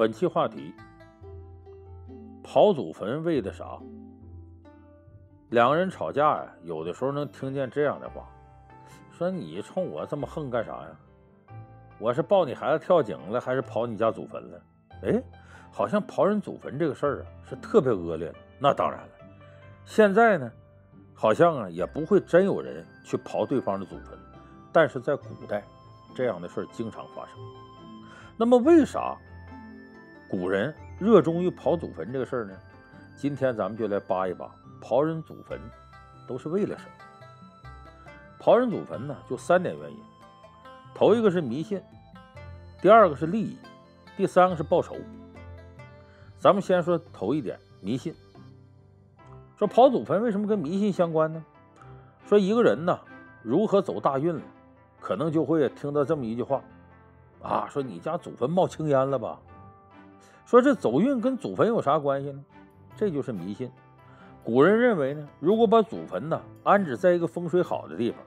本期话题：刨祖坟为的啥？两个人吵架呀，有的时候能听见这样的话，说你冲我这么横干啥呀？我是抱你孩子跳井了，还是刨你家祖坟了？哎，好像刨人祖坟这个事儿啊，是特别恶劣的。那当然了，现在呢，好像啊也不会真有人去刨对方的祖坟，但是在古代，这样的事儿经常发生。那么为啥？古人热衷于刨祖坟这个事儿呢，今天咱们就来扒一扒刨人祖坟都是为了什么？刨人祖坟呢，就三点原因：头一个是迷信，第二个是利益，第三个是报仇。咱们先说头一点，迷信。说刨祖坟为什么跟迷信相关呢？说一个人呢，如何走大运了，可能就会听到这么一句话：啊，说你家祖坟冒青烟了吧？说这走运跟祖坟有啥关系呢？这就是迷信。古人认为呢，如果把祖坟呢安置在一个风水好的地方，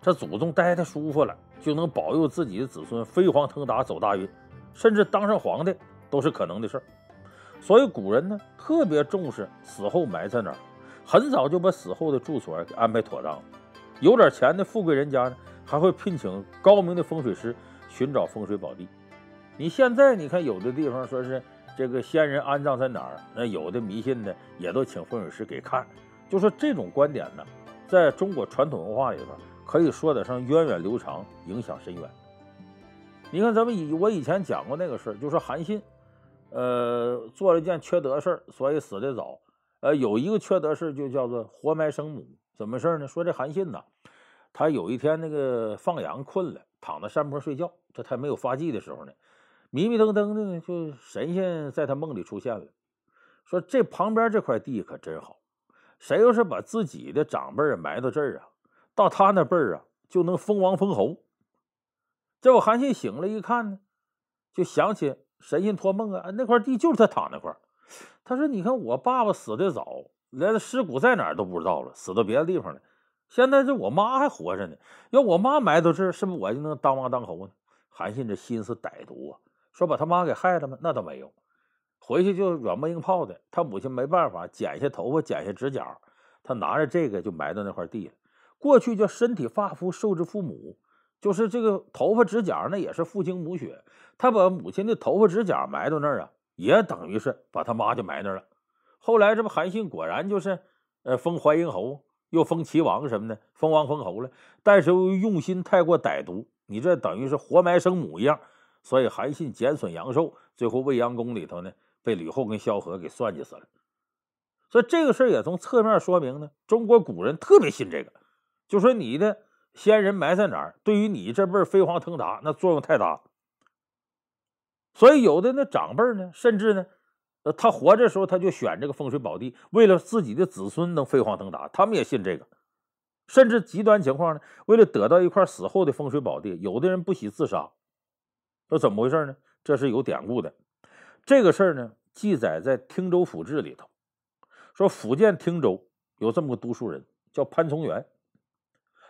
这祖宗待的舒服了，就能保佑自己的子孙飞黄腾达、走大运，甚至当上皇帝都是可能的事儿。所以古人呢特别重视死后埋在哪儿，很早就把死后的住所给安排妥当了。有点钱的富贵人家呢，还会聘请高明的风水师寻找风水宝地。你现在你看，有的地方说是。这个先人安葬在哪儿？那有的迷信的也都请风水师给看。就说这种观点呢，在中国传统文化里头可以说得上源远流长，影响深远。你看，咱们以我以前讲过那个事儿，就说韩信，呃，做了一件缺德事儿，所以死得早。呃，有一个缺德事就叫做活埋生母。怎么事呢？说这韩信呐，他有一天那个放羊困了，躺在山坡睡觉，这他没有发迹的时候呢。迷迷瞪瞪的呢，就神仙在他梦里出现了，说这旁边这块地可真好，谁要是把自己的长辈埋到这儿啊，到他那辈儿啊就能封王封侯。这我韩信醒了一看呢，就想起神仙托梦啊，那块地就是他躺那块他说：“你看我爸爸死的早，连尸骨在哪儿都不知道了，死到别的地方了。现在这我妈还活着呢，要我妈埋到这儿，是不是我就能当王当侯呢？”韩信这心思歹毒啊！说把他妈给害了吗？那倒没有，回去就软磨硬泡的，他母亲没办法，剪下头发，剪下指甲，他拿着这个就埋到那块地了。过去叫身体发肤受之父母，就是这个头发指甲那也是父精母血，他把母亲的头发指甲埋到那儿啊，也等于是把他妈就埋那儿了。后来这不韩信果然就是，呃，封淮阴侯，又封齐王什么的，封王封侯了。但是又用心太过歹毒，你这等于是活埋生母一样。所以韩信减损阳寿，最后未央宫里头呢，被吕后跟萧何给算计死了。所以这个事儿也从侧面说明呢，中国古人特别信这个，就说你的先人埋在哪儿，对于你这辈儿飞黄腾达，那作用太大。所以有的那长辈呢，甚至呢，呃，他活着时候他就选这个风水宝地，为了自己的子孙能飞黄腾达，他们也信这个。甚至极端情况呢，为了得到一块死后的风水宝地，有的人不惜自杀。说怎么回事呢？这是有典故的。这个事儿呢，记载在《汀州府志》里头。说福建汀州有这么个读书人，叫潘从元。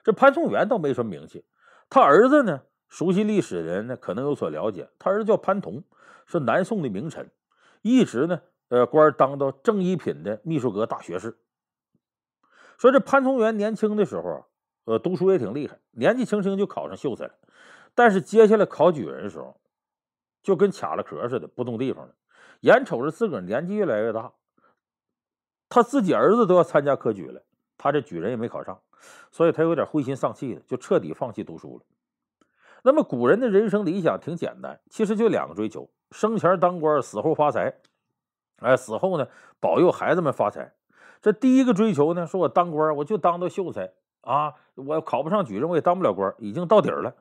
这潘从元倒没什么名气，他儿子呢，熟悉历史的人呢可能有所了解。他儿子叫潘同，是南宋的名臣，一直呢，呃，官当到正一品的秘书阁大学士。说这潘从元年轻的时候，呃，读书也挺厉害，年纪轻轻就考上秀才了。但是接下来考举人的时候，就跟卡了壳似的，不动地方了。眼瞅着自个儿年纪越来越大，他自己儿子都要参加科举了，他这举人也没考上，所以他有点灰心丧气的，就彻底放弃读书了。那么古人的人生理想挺简单，其实就两个追求：生前当官，死后发财。哎，死后呢，保佑孩子们发财。这第一个追求呢，说我当官，我就当到秀才啊，我考不上举人，我也当不了官，已经到底儿了。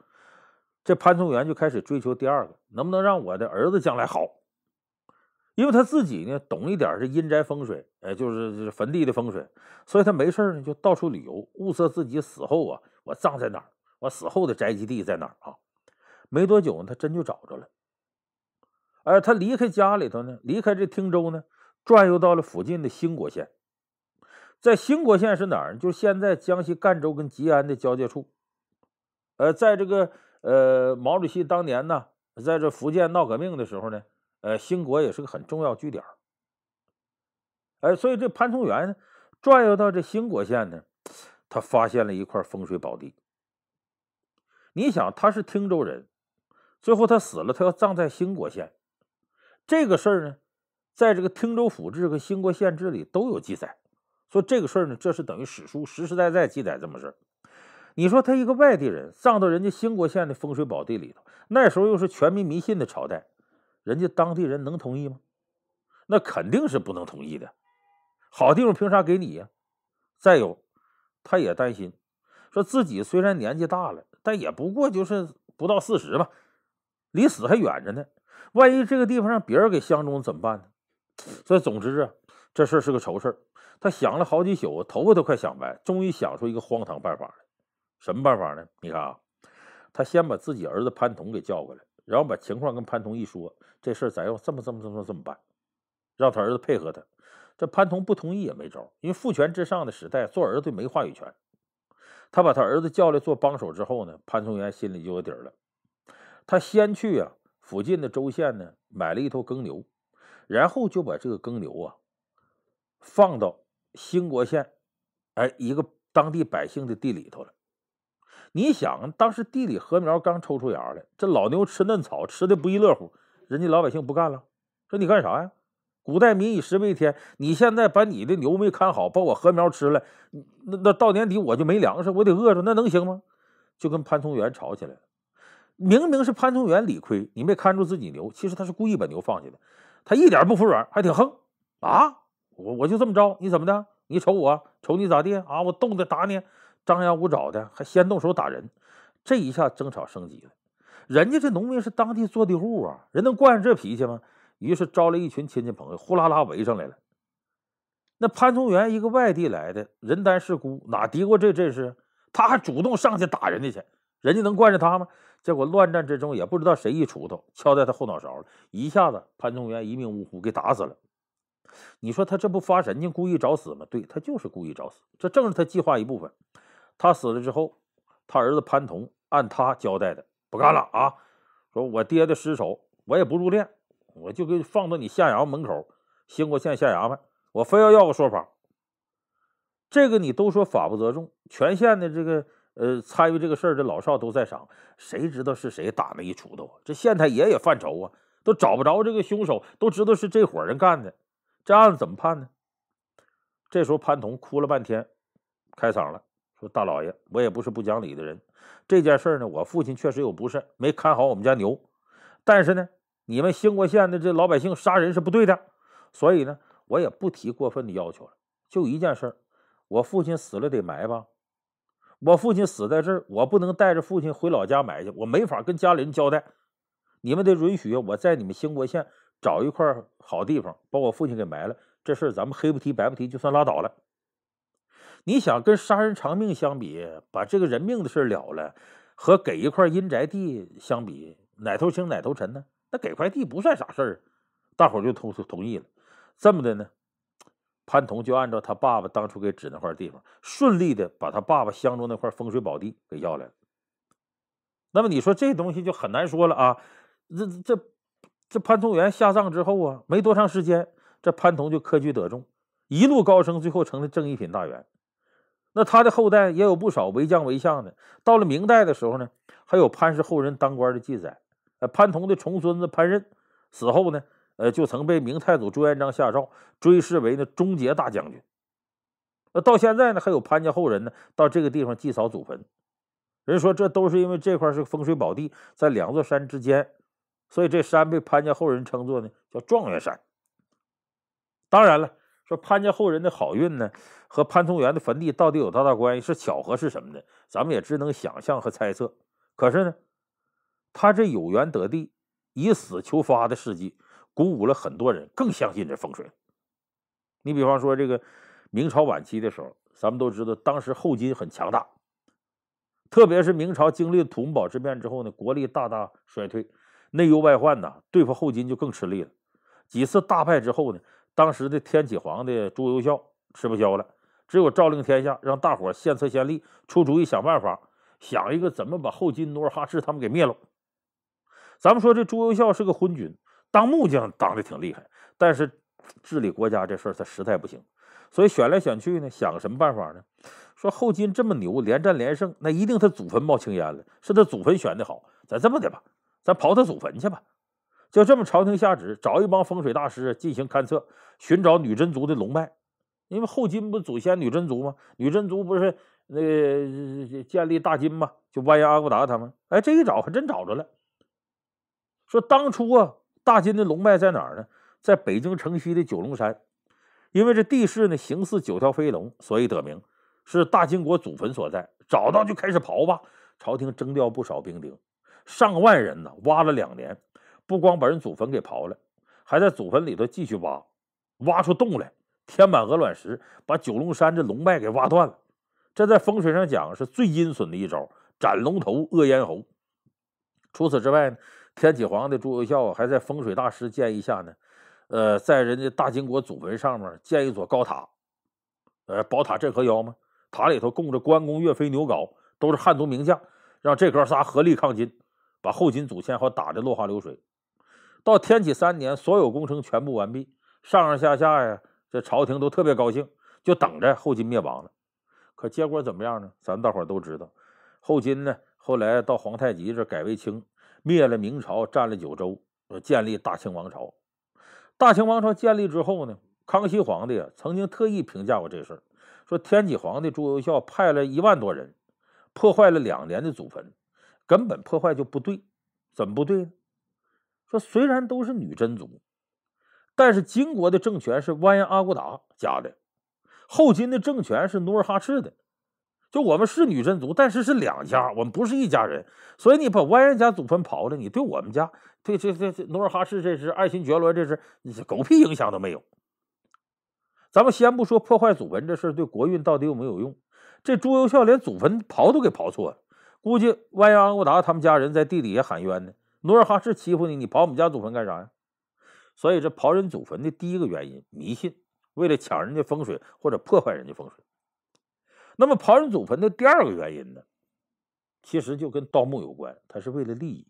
这潘从元就开始追求第二个，能不能让我的儿子将来好？因为他自己呢懂一点这阴宅风水，呃，就是坟地的风水，所以他没事呢就到处旅游，物色自己死后啊，我葬在哪儿，我死后的宅基地在哪儿啊？没多久呢，他真就找着了。哎，他离开家里头呢，离开这汀州呢，转悠到了附近的兴国县，在兴国县是哪儿？就现在江西赣州跟吉安的交界处，呃，在这个。呃，毛主席当年呢，在这福建闹革命的时候呢，呃，兴国也是个很重要据点儿。哎，所以这潘从元转悠到这兴国县呢，他发现了一块风水宝地。你想，他是汀州人，最后他死了，他要葬在兴国县。这个事儿呢，在这个汀州府志和兴国县志里都有记载，所以这个事儿呢，这是等于史书实实在在记载这么事儿。你说他一个外地人葬到人家兴国县的风水宝地里头，那时候又是全民迷信的朝代，人家当地人能同意吗？那肯定是不能同意的。好地方凭啥给你呀？再有，他也担心，说自己虽然年纪大了，但也不过就是不到四十吧，离死还远着呢。万一这个地方让别人给相中怎么办呢？所以，总之啊，这事儿是个愁事儿。他想了好几宿，头发都快想白，终于想出一个荒唐办法来。什么办法呢？你看啊，他先把自己儿子潘同给叫过来，然后把情况跟潘同一说，这事儿咱要这么这么这么这么办，让他儿子配合他。这潘同不同意也没招，因为父权至上的时代，做儿子没话语权。他把他儿子叫来做帮手之后呢，潘松元心里就有底了。他先去啊，附近的州县呢买了一头耕牛，然后就把这个耕牛啊放到兴国县，哎，一个当地百姓的地里头了。你想，当时地里禾苗刚抽出芽来，这老牛吃嫩草，吃的不亦乐乎。人家老百姓不干了，说你干啥呀？古代民以食为天，你现在把你的牛没看好，把我禾苗吃了，那那到年底我就没粮食，我得饿着，那能行吗？就跟潘松元吵起来了。明明是潘松元理亏，你没看住自己牛，其实他是故意把牛放下的。他一点不服软，还挺横啊！我我就这么着，你怎么的？你瞅我，瞅你咋地啊？我动的打你。张牙舞爪的，还先动手打人，这一下争吵升级了。人家这农民是当地坐地户啊，人能惯上这脾气吗？于是招来一群亲戚朋友，呼啦啦围上来了。那潘宗元一个外地来的，人单势孤，哪敌过这阵势？他还主动上去打人家去，人家能惯着他吗？结果乱战之中，也不知道谁一锄头敲在他后脑勺了，一下子潘宗元一命呜呼，给打死了。你说他这不发神经，故意找死吗？对他就是故意找死，这正是他计划一部分。他死了之后，他儿子潘同按他交代的不干了啊，说我爹的尸首我也不入殓，我就给放到你县衙门口，兴国县县衙门，我非要要个说法。这个你都说法不责众，全县的这个呃参与这个事儿的老少都在场，谁知道是谁打了一锄头？这县太爷也犯愁啊，都找不着这个凶手，都知道是这伙人干的，这案子怎么判呢？这时候潘同哭了半天，开嗓了。说大老爷，我也不是不讲理的人，这件事呢，我父亲确实有不慎，没看好我们家牛，但是呢，你们兴国县的这老百姓杀人是不对的，所以呢，我也不提过分的要求了，就一件事我父亲死了得埋吧，我父亲死在这儿，我不能带着父亲回老家埋去，我没法跟家里人交代，你们得允许我在你们兴国县找一块好地方，把我父亲给埋了，这事儿咱们黑不提白不提，就算拉倒了。你想跟杀人偿命相比，把这个人命的事了了，和给一块阴宅地相比，哪头轻哪头沉呢？那给块地不算啥事儿，大伙儿就同同意了。这么的呢，潘同就按照他爸爸当初给指那块地方，顺利的把他爸爸相中那块风水宝地给要来了。那么你说这东西就很难说了啊！这这这潘同元下葬之后啊，没多长时间，这潘同就科举得中，一路高升，最后成了正一品大员。那他的后代也有不少为将为相的。到了明代的时候呢，还有潘氏后人当官的记载。呃，潘同的重孙子潘任死后呢，呃，就曾被明太祖朱元璋下诏追谥为呢忠节大将军。那到现在呢，还有潘家后人呢到这个地方祭扫祖坟。人说这都是因为这块是风水宝地，在两座山之间，所以这山被潘家后人称作呢叫状元山。当然了。说潘家后人的好运呢，和潘通元的坟地到底有大大关系是巧合是什么呢？咱们也只能想象和猜测。可是呢，他这有缘得地，以死求发的事迹，鼓舞了很多人，更相信这风水。你比方说这个明朝晚期的时候，咱们都知道，当时后金很强大，特别是明朝经历土木堡之变之后呢，国力大大衰退，内忧外患呐，对付后金就更吃力了。几次大败之后呢？当时的天启皇帝朱由校吃不消了，只有诏令天下，让大伙献策献力，出主意想办法，想一个怎么把后金努尔哈赤他们给灭了。咱们说这朱由校是个昏君，当木匠当的挺厉害，但是治理国家这事儿他实在不行。所以选来选去呢，想个什么办法呢？说后金这么牛，连战连胜，那一定他祖坟冒青烟了，是他祖坟选的好。咱这么的吧，咱刨他祖坟去吧。就这么，朝廷下旨找一帮风水大师进行勘测，寻找女真族的龙脉。因为后金不祖先女真族吗？女真族不是那个建立大金吗？就万一阿骨达他们。哎，这一找还真找着了。说当初啊，大金的龙脉在哪儿呢？在北京城西的九龙山，因为这地势呢形似九条飞龙，所以得名，是大金国祖坟所在。找到就开始刨吧。朝廷征调不少兵丁，上万人呢，挖了两年。不光把人祖坟给刨了，还在祖坟里头继续挖，挖出洞来，填满鹅卵石，把九龙山这龙脉给挖断了。这在风水上讲是最阴损的一招，斩龙头，扼咽喉。除此之外呢，天启皇帝朱由校还在风水大师建议下呢，呃，在人家大金国祖坟上面建一座高塔，呃，宝塔镇河妖嘛。塔里头供着关公、岳飞、牛皋，都是汉族名将，让这哥仨合力抗金，把后金祖先好打得落花流水。到天启三年，所有工程全部完毕，上上下下呀，这朝廷都特别高兴，就等着后金灭亡了。可结果怎么样呢？咱大伙儿都知道，后金呢，后来到皇太极这改为清，灭了明朝，占了九州，建立大清王朝。大清王朝建立之后呢，康熙皇帝啊曾经特意评价过这事儿，说天启皇帝朱由校派了一万多人，破坏了两年的祖坟，根本破坏就不对，怎么不对呢？说虽然都是女真族，但是金国的政权是完颜阿骨达家的，后金的政权是努尔哈赤的。就我们是女真族，但是是两家，我们不是一家人。所以你把完颜家祖坟刨了，你对我们家，对这这这努尔哈赤，这是爱新觉罗，这是狗屁影响都没有。咱们先不说破坏祖坟这事对国运到底有没有用，这朱由校连祖坟刨都给刨错，了，估计完颜阿骨达他们家人在地底下喊冤呢。努尔哈赤欺负你，你刨我们家祖坟干啥呀？所以这刨人祖坟的第一个原因，迷信，为了抢人家风水或者破坏人家风水。那么刨人祖坟的第二个原因呢，其实就跟盗墓有关，他是为了利益。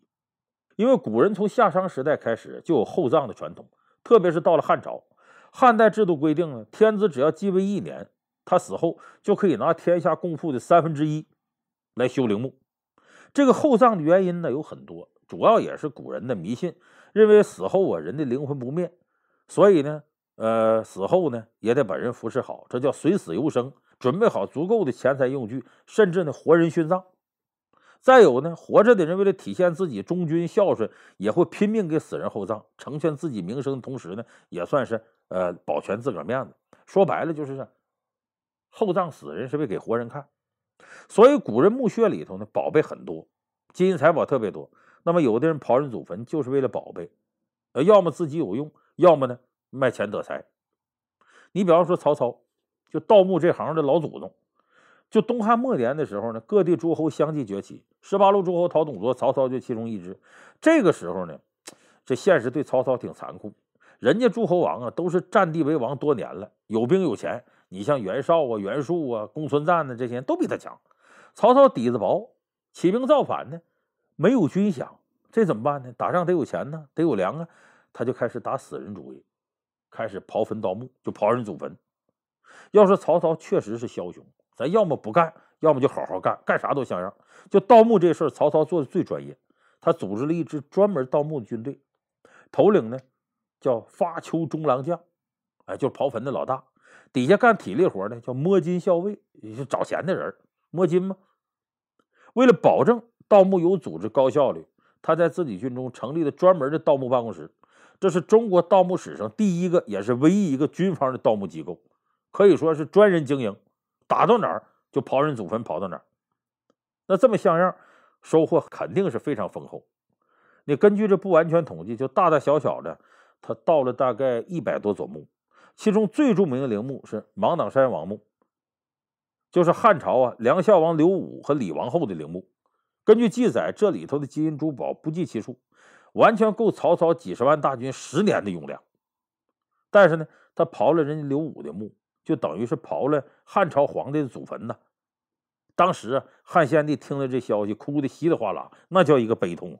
因为古人从夏商时代开始就有厚葬的传统，特别是到了汉朝，汉代制度规定呢，天子只要继位一年，他死后就可以拿天下共富的三分之一来修陵墓。这个厚葬的原因呢有很多。主要也是古人的迷信，认为死后啊人的灵魂不灭，所以呢，呃，死后呢也得把人服侍好，这叫“随死犹生”，准备好足够的钱财用具，甚至呢活人殉葬。再有呢，活着的人为了体现自己忠君孝顺，也会拼命给死人厚葬，成全自己名声的同时呢，也算是呃保全自个儿面子。说白了就是，厚葬死人是为给活人看，所以古人墓穴里头呢宝贝很多，金银财宝特别多。那么，有的人刨人祖坟就是为了宝贝，呃，要么自己有用，要么呢卖钱得财。你比方说曹操，就盗墓这行的老祖宗。就东汉末年的时候呢，各地诸侯相继崛起，十八路诸侯讨董卓，曹操就其中一支。这个时候呢，这现实对曹操挺残酷，人家诸侯王啊都是占地为王多年了，有兵有钱。你像袁绍啊、袁术啊、公孙瓒呢，这些人都比他强。曹操底子薄，起兵造反呢。没有军饷，这怎么办呢？打仗得有钱呢，得有粮啊！他就开始打死人主意，开始刨坟盗墓，就刨人祖坟。要说曹操确实是枭雄，咱要么不干，要么就好好干，干啥都像样。就盗墓这事儿，曹操做的最专业。他组织了一支专门盗墓的军队，头领呢叫发丘中郎将，哎，就是刨坟的老大。底下干体力活的叫摸金校尉，也是找钱的人摸金吗？为了保证。盗墓有组织、高效率。他在自己军中成立了专门的盗墓办公室，这是中国盗墓史上第一个也是唯一一个军方的盗墓机构，可以说是专人经营，打到哪儿就刨人祖坟刨到哪儿。那这么像样，收获肯定是非常丰厚。你根据这不完全统计，就大大小小的，他盗了大概一百多座墓，其中最著名的陵墓是芒砀山王墓，就是汉朝啊梁孝王刘武和李王后的陵墓。根据记载，这里头的金银珠宝不计其数，完全够曹操几十万大军十年的用量。但是呢，他刨了人家刘武的墓，就等于是刨了汉朝皇帝的祖坟呐。当时汉献帝听了这消息，哭得稀里哗啦，那叫一个悲痛。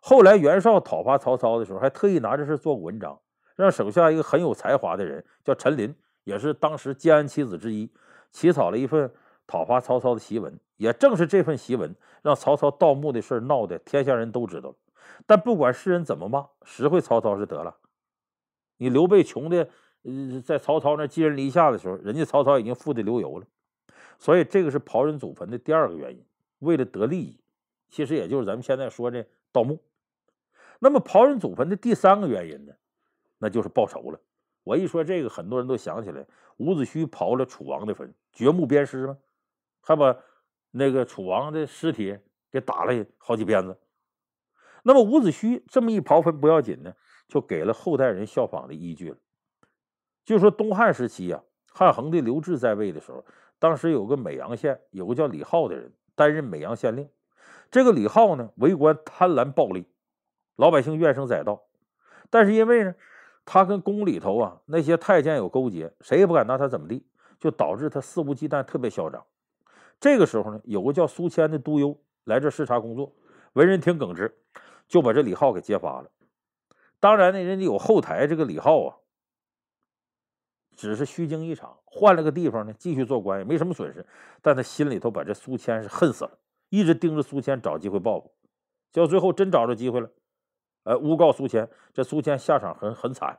后来袁绍讨伐曹操的时候，还特意拿这事做文章，让手下一个很有才华的人叫陈琳，也是当时建安七子之一，起草了一份。讨伐曹操的檄文，也正是这份檄文让曹操盗墓的事闹得天下人都知道了。但不管世人怎么骂，实惠曹操是得了。你刘备穷的，呃，在曹操那寄人篱下的时候，人家曹操已经富得流油了。所以这个是刨人祖坟的第二个原因，为了得利益。其实也就是咱们现在说的盗墓。那么刨人祖坟的第三个原因呢，那就是报仇了。我一说这个，很多人都想起来，伍子胥刨了楚王的坟，掘墓鞭尸吗？还把那个楚王的尸体给打了好几鞭子，那么伍子胥这么一刨坟不要紧呢，就给了后代人效仿的依据了。就说东汉时期啊，汉桓帝刘志在位的时候，当时有个美阳县有个叫李浩的人担任美阳县令，这个李浩呢为官贪婪暴戾，老百姓怨声载道。但是因为呢，他跟宫里头啊那些太监有勾结，谁也不敢拿他怎么地，就导致他肆无忌惮，特别嚣张。这个时候呢，有个叫苏谦的督邮来这视察工作，为人挺耿直，就把这李浩给揭发了。当然呢，人家有后台，这个李浩啊，只是虚惊一场，换了个地方呢，继续做官也没什么损失。但他心里头把这苏谦是恨死了，一直盯着苏谦找机会报复。叫最后真找着机会了，呃，诬告苏谦，这苏谦下场很很惨，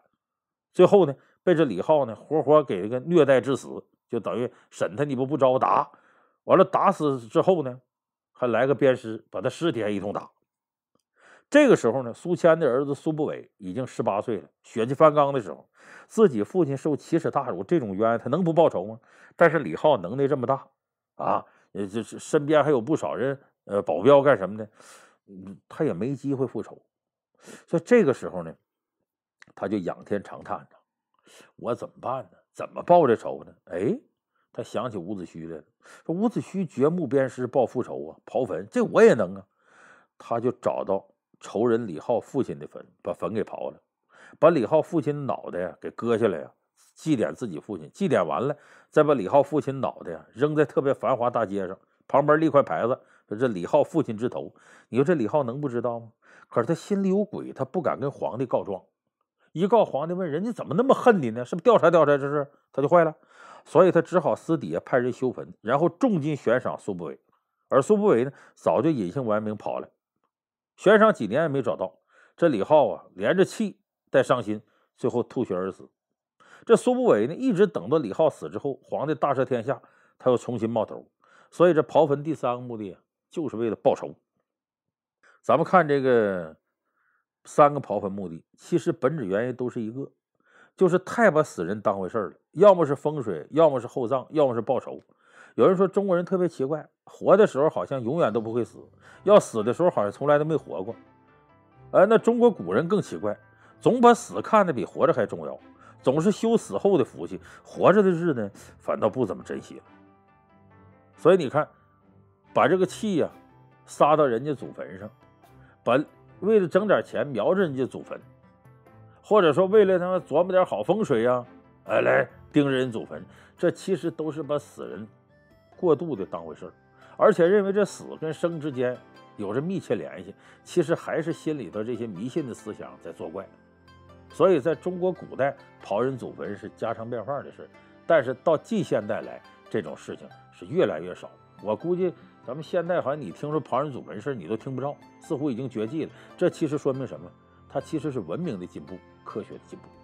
最后呢，被这李浩呢活活给这个虐待致死，就等于审他你不不招打。完了，打死之后呢，还来个鞭尸，把他尸体还一通打。这个时候呢，苏谦的儿子苏不韦已经十八岁了，血气方刚的时候，自己父亲受奇耻大辱，这种冤他能不报仇吗？但是李浩能耐这么大啊，这这身边还有不少人，呃，保镖干什么的？他也没机会复仇。所以这个时候呢，他就仰天长叹着：“我怎么办呢？怎么报这仇呢？”哎。他想起伍子胥来了，说：“伍子胥掘墓鞭尸报父仇啊，刨坟这我也能啊。”他就找到仇人李浩父亲的坟，把坟给刨了，把李浩父亲脑袋给割下来呀，祭奠自己父亲。祭奠完了，再把李浩父亲脑袋扔在特别繁华大街上，旁边立块牌子，说：“这李浩父亲之头。”你说这李浩能不知道吗？可是他心里有鬼，他不敢跟皇帝告状。一告皇帝问人家怎么那么恨你呢？是不是调查调查这事？他就坏了。所以他只好私底下派人修坟，然后重金悬赏苏不韦。而苏不韦呢，早就隐姓埋名跑了，悬赏几年也没找到。这李浩啊，连着气带伤心，最后吐血而死。这苏不韦呢，一直等到李浩死之后，皇帝大赦天下，他又重新冒头。所以这刨坟第三个目的，就是为了报仇。咱们看这个三个刨坟目的，其实本质原因都是一个。就是太把死人当回事儿了，要么是风水，要么是厚葬，要么是报仇。有人说中国人特别奇怪，活的时候好像永远都不会死，要死的时候好像从来都没活过。哎，那中国古人更奇怪，总把死看得比活着还重要，总是修死后的福气，活着的日呢反倒不怎么珍惜了。所以你看，把这个气呀撒到人家祖坟上，把为了挣点钱瞄着人家祖坟。或者说为了他妈琢磨点好风水呀，哎来盯着人祖坟，这其实都是把死人过度的当回事儿，而且认为这死跟生之间有着密切联系，其实还是心里头这些迷信的思想在作怪。所以在中国古代刨人祖坟是家常便饭的事但是到近现代来这种事情是越来越少。我估计咱们现代好像你听说刨人祖坟事你都听不着，似乎已经绝迹了。这其实说明什么？它其实是文明的进步。科学的进步。